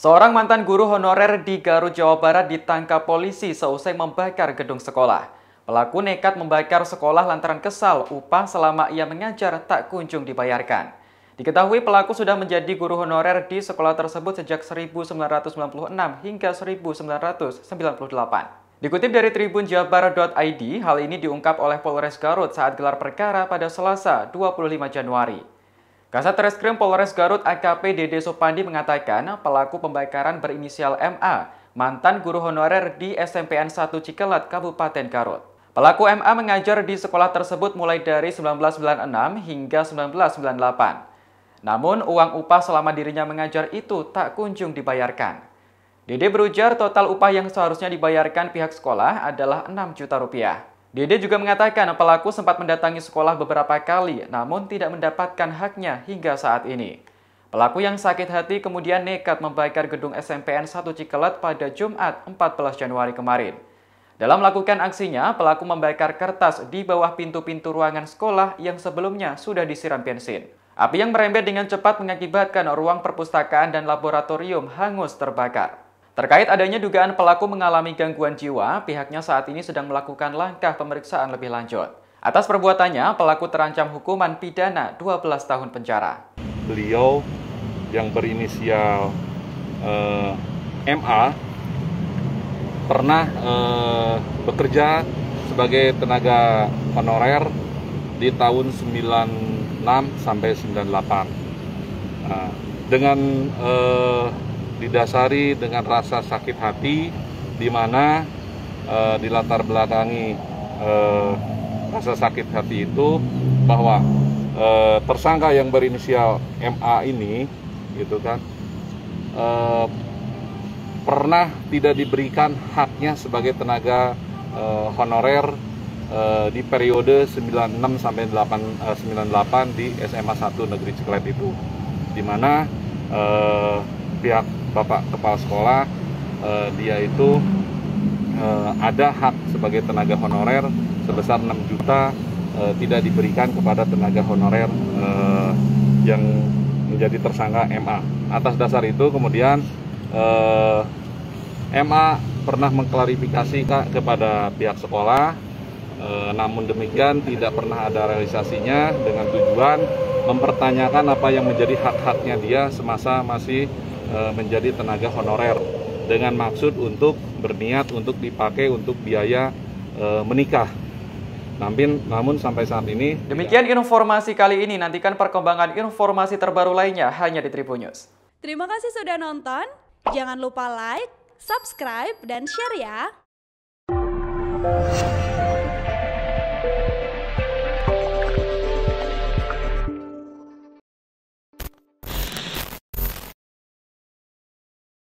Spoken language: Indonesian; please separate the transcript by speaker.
Speaker 1: Seorang mantan guru honorer di Garut, Jawa Barat ditangkap polisi seusai membakar gedung sekolah. Pelaku nekat membakar sekolah lantaran kesal upah selama ia mengajar tak kunjung dibayarkan. Diketahui pelaku sudah menjadi guru honorer di sekolah tersebut sejak 1996 hingga 1998. Dikutip dari Tribun tribunjabar.id, hal ini diungkap oleh Polres Garut saat gelar perkara pada Selasa 25 Januari. Kasat Reskrim Polres Garut AKP Dede Sopandi mengatakan pelaku pembakaran berinisial MA, mantan guru honorer di SMPN 1 Cikelat, Kabupaten Garut. Pelaku MA mengajar di sekolah tersebut mulai dari 1996 hingga 1998. Namun, uang upah selama dirinya mengajar itu tak kunjung dibayarkan. Dede berujar total upah yang seharusnya dibayarkan pihak sekolah adalah 6 juta rupiah. Dede juga mengatakan pelaku sempat mendatangi sekolah beberapa kali namun tidak mendapatkan haknya hingga saat ini. Pelaku yang sakit hati kemudian nekat membakar gedung SMPN 1 Cikelet pada Jumat 14 Januari kemarin. Dalam melakukan aksinya, pelaku membakar kertas di bawah pintu-pintu ruangan sekolah yang sebelumnya sudah disiram bensin. Api yang merembet dengan cepat mengakibatkan ruang perpustakaan dan laboratorium hangus terbakar. Terkait adanya dugaan pelaku mengalami gangguan jiwa, pihaknya saat ini sedang melakukan langkah pemeriksaan lebih lanjut. Atas perbuatannya, pelaku terancam hukuman pidana 12 tahun penjara. Beliau yang berinisial
Speaker 2: eh, MA pernah eh, bekerja sebagai tenaga honorer di tahun 96 sampai 98. Nah, dengan eh, didasari dengan rasa sakit hati di mana e, eh, dilatar belakangi e, rasa sakit hati itu bahwa e, tersangka yang berinisial MA ini gitu kan e, pernah tidak diberikan haknya sebagai tenaga e, honorer e, di periode 96 sampai 8, e, 98 di SMA 1 Negeri Ciklet itu di mana e, pihak bapak kepala sekolah eh, dia itu eh, ada hak sebagai tenaga honorer sebesar 6 juta eh, tidak diberikan kepada tenaga honorer eh, yang menjadi tersangka MA. Atas dasar itu kemudian eh, MA pernah mengklarifikasi Kak, kepada pihak sekolah E, namun demikian tidak pernah ada realisasinya dengan tujuan mempertanyakan apa yang menjadi hak-haknya dia semasa masih Eh, menjadi tenaga honorer dengan maksud untuk berniat untuk dipakai untuk biaya
Speaker 1: eh, menikah. Namun, namun sampai saat ini demikian tidak. informasi kali ini. Nantikan perkembangan informasi terbaru lainnya hanya di Tribun News. Terima kasih sudah nonton. Jangan lupa like, subscribe, dan share ya.